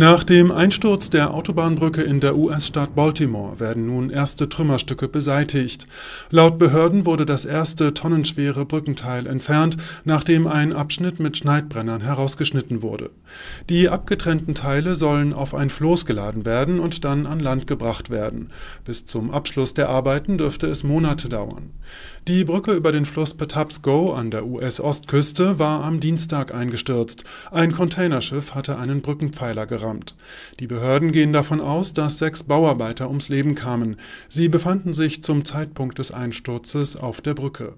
Nach dem Einsturz der Autobahnbrücke in der US-Stadt Baltimore werden nun erste Trümmerstücke beseitigt. Laut Behörden wurde das erste tonnenschwere Brückenteil entfernt, nachdem ein Abschnitt mit Schneidbrennern herausgeschnitten wurde. Die abgetrennten Teile sollen auf ein Floß geladen werden und dann an Land gebracht werden. Bis zum Abschluss der Arbeiten dürfte es Monate dauern. Die Brücke über den Fluss Patapsco an der US-Ostküste war am Dienstag eingestürzt. Ein Containerschiff hatte einen Brückenpfeiler gerammt stammt. Die Behörden gehen davon aus, dass sechs Bauarbeiter ums Leben kamen. Sie befanden sich zum Zeitpunkt des Einsturzes auf der Brücke.